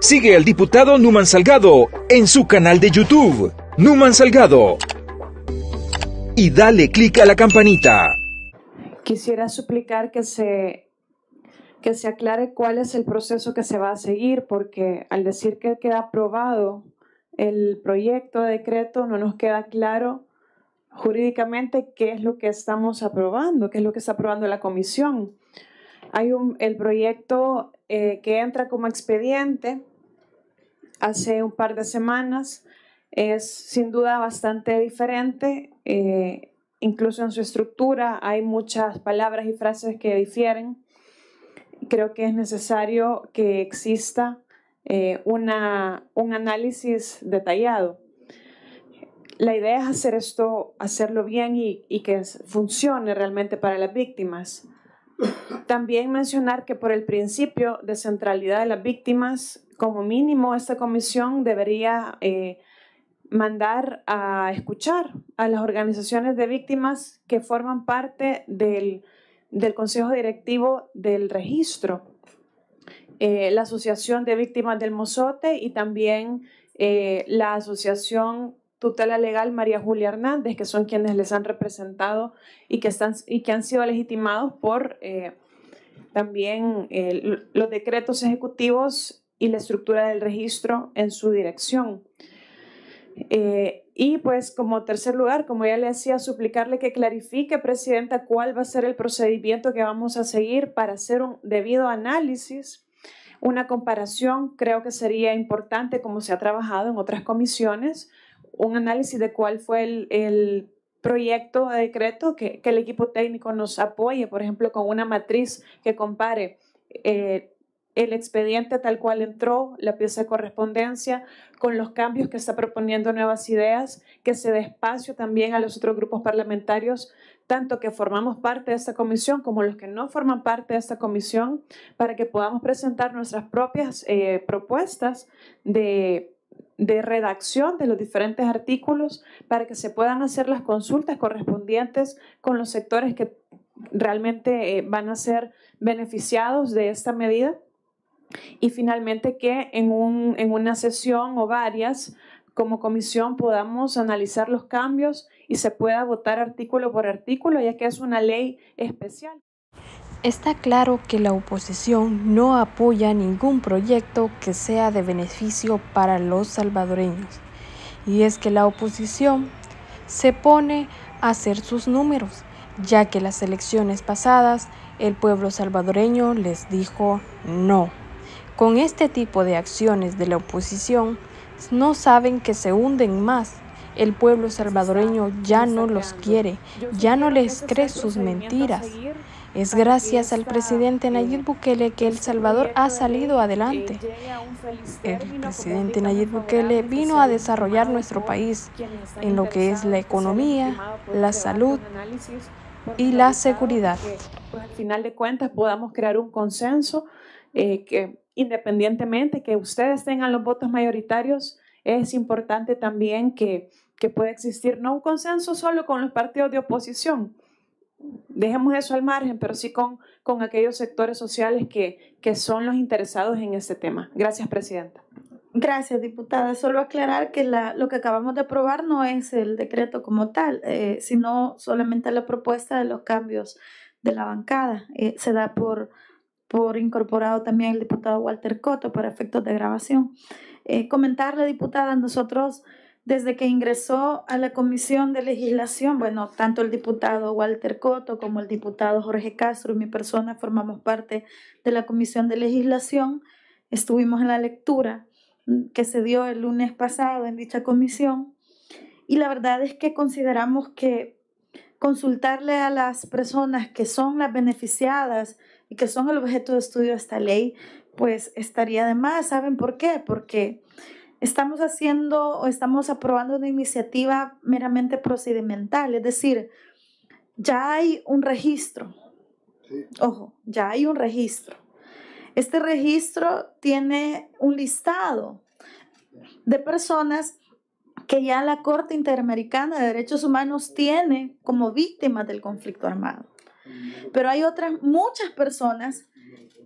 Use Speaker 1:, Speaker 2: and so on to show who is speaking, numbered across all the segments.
Speaker 1: Sigue al diputado Numan Salgado en su canal de YouTube, Numan Salgado. Y dale clic a la campanita.
Speaker 2: Quisiera suplicar que se, que se aclare cuál es el proceso que se va a seguir, porque al decir que queda aprobado el proyecto de decreto, no nos queda claro jurídicamente qué es lo que estamos aprobando, qué es lo que está aprobando la comisión. Hay el proyecto eh, que entra como expediente hace un par de semanas es sin duda bastante diferente. Eh, incluso en su estructura hay muchas palabras y frases que difieren. Creo que es necesario que exista eh, un análisis detallado. La idea es hacer esto, hacerlo bien y que funcione realmente para las víctimas. También mencionar que por el principio de centralidad de las víctimas, como mínimo esta comisión debería eh, mandar a escuchar a las organizaciones de víctimas que forman parte del, Consejo Directivo del Registro, eh, la Asociación de Víctimas del Mozote y también eh, la Asociación tutela legal María Julia Hernández, que son quienes les han representado y que, están, y que han sido legitimados por eh, también eh, los decretos ejecutivos y la estructura del registro en su dirección. Eh, y pues como tercer lugar, como ya le decía, suplicarle que clarifique, Presidenta, cuál va a ser el procedimiento que vamos a seguir para hacer un debido análisis una comparación creo que sería importante como se ha trabajado en otras comisiones un análisis de cuál fue el, proyecto de decreto, que, el equipo técnico nos apoye, por ejemplo, con una matriz que compare. Eh, el expediente tal cual entró, la pieza de correspondencia, con los cambios que está proponiendo nuevas ideas, que se dé espacio también a los otros grupos parlamentarios, tanto que formamos parte de esta comisión como los que no forman parte de esta comisión, para que podamos presentar nuestras propias eh, propuestas de de redacción de los diferentes artículos para que se puedan hacer las consultas correspondientes con los sectores que realmente eh, van a ser beneficiados de esta medida. Y finalmente que en, en una sesión o varias como comisión podamos analizar los cambios y se pueda votar artículo por artículo, ya que es una ley especial. Está claro que la oposición no apoya ningún proyecto que sea de beneficio para los salvadoreños. Y es que la oposición se pone a hacer sus números, ya que las elecciones pasadas el pueblo salvadoreño les dijo no. Con este tipo de acciones de la oposición, no saben que se hunden más el pueblo salvadoreño ya no los quiere, ya no les cree sus mentiras. Es gracias al presidente Nayib Bukele que El Salvador ha salido adelante. El presidente Nayib Bukele vino a desarrollar nuestro país en lo que es la economía, la salud y la seguridad. al final de cuentas podamos crear un consenso eh, que independientemente que ustedes tengan los votos mayoritarios, es importante también que que puede existir no un consenso solo con los partidos de oposición, dejemos eso al margen, pero sí con, con aquellos sectores sociales que, que son los interesados en este tema. Gracias,
Speaker 1: Presidenta. Gracias, diputada. Solo aclarar que la, lo que acabamos de aprobar no es el decreto como tal, eh, sino solamente la propuesta de los cambios de la bancada. Eh, se da por, por incorporado también el diputado Walter Coto para efectos de grabación. Eh, comentarle, diputada, nosotros... Desde que ingresó a la Comisión de Legislación, bueno, tanto el diputado Walter Coto como el diputado Jorge Castro y mi persona formamos parte de la Comisión de Legislación. Estuvimos en la lectura que se dio el lunes pasado en dicha comisión y la verdad es que consideramos que consultarle a las personas que son las beneficiadas y que son el objeto de estudio de esta ley, pues estaría de más. ¿Saben por qué? Porque Estamos haciendo o estamos aprobando una iniciativa meramente procedimental, es decir, ya hay un registro. Ojo, ya hay un registro. Este registro tiene un listado de personas que ya la Corte Interamericana de Derechos Humanos tiene como víctimas del conflicto armado. Pero hay otras muchas personas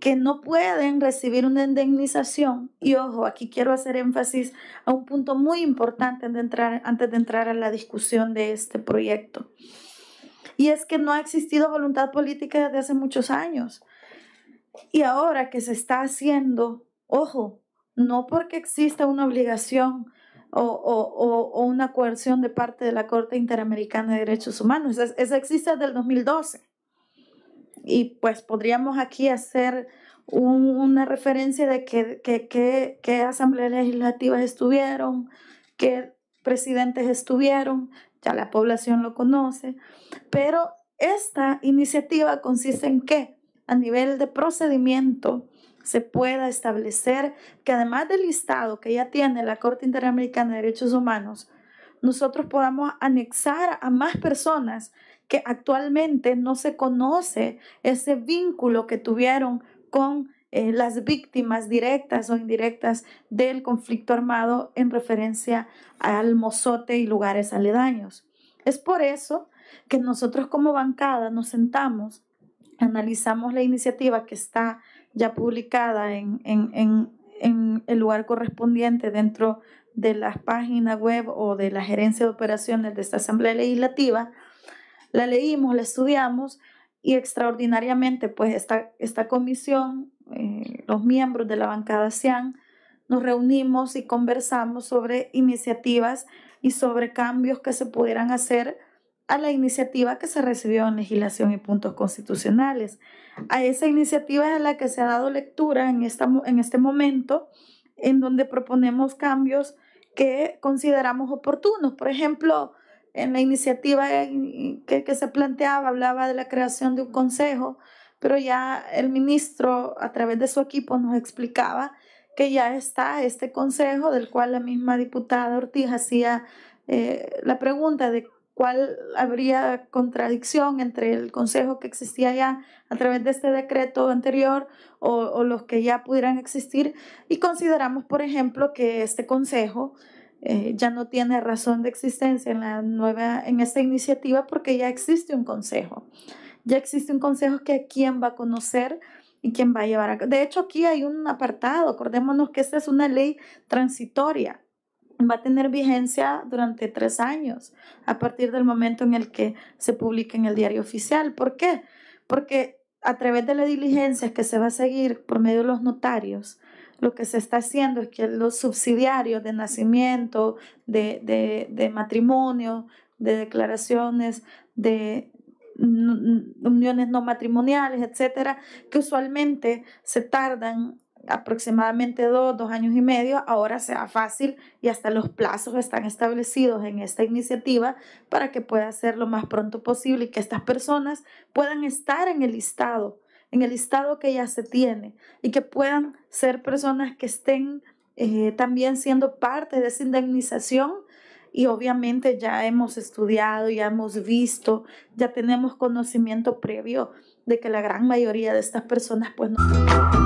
Speaker 1: que no pueden recibir una indemnización. Y ojo, aquí quiero hacer énfasis a un punto muy importante de entrar, antes de entrar a la discusión de este proyecto. Y es que no ha existido voluntad política desde hace muchos años. Y ahora que se está haciendo, ojo, no porque exista una obligación o, una coerción de parte de la Corte Interamericana de Derechos Humanos, esa, esa existe desde el 2012 y pues podríamos aquí hacer una referencia de qué que, qué asambleas legislativas estuvieron, qué presidentes estuvieron, ya la población lo conoce, pero esta iniciativa consiste en que a nivel de procedimiento se pueda establecer que además del listado que ya tiene la Corte Interamericana de Derechos Humanos, nosotros podamos anexar a más personas que actualmente no se conoce ese vínculo que tuvieron con eh, las víctimas directas o indirectas del conflicto armado en referencia al mozote y lugares aledaños. Es por eso que nosotros como bancada nos sentamos, analizamos la iniciativa que está ya publicada en, el lugar correspondiente dentro de las páginas web o de la gerencia de operaciones de esta Asamblea Legislativa la leímos, la estudiamos y extraordinariamente pues esta, esta comisión, eh, los miembros de la bancada CIAN, nos reunimos y conversamos sobre iniciativas y sobre cambios que se pudieran hacer a la iniciativa que se recibió en legislación y puntos constitucionales. A esa iniciativa es a la que se ha dado lectura en, esta, en este momento, en donde proponemos cambios que consideramos oportunos. Por ejemplo, en la iniciativa que, se planteaba hablaba de la creación de un consejo, pero ya el ministro a través de su equipo nos explicaba que ya está este consejo del cual la misma diputada Ortiz hacía eh, la pregunta de cuál habría contradicción entre el consejo que existía ya a través de este decreto anterior o los que ya pudieran existir y consideramos, por ejemplo, que este consejo eh, ya no tiene razón de existencia en, nueva, en esta iniciativa porque ya existe un consejo. Ya existe un consejo que a quién va a conocer y quién va a llevar a cabo. De hecho, aquí hay un apartado, acordémonos que esta es una ley transitoria. Va a tener vigencia durante tres años a partir del momento en el que se publique en el diario oficial. ¿Por qué? Porque a través de las diligencias que se va a seguir por medio de los notarios, lo que se está haciendo es que los subsidiarios de nacimiento, de, matrimonio, de declaraciones, de uniones no matrimoniales, etcétera, que usualmente se tardan aproximadamente dos, dos años y medio, ahora sea fácil y hasta los plazos están establecidos en esta iniciativa para que pueda ser lo más pronto posible y que estas personas puedan estar en el listado en el listado que ya se tiene y que puedan ser personas que estén eh, también siendo parte de esa indemnización. Y obviamente ya hemos estudiado, ya hemos visto, ya tenemos conocimiento previo de que la gran mayoría de estas personas pues no.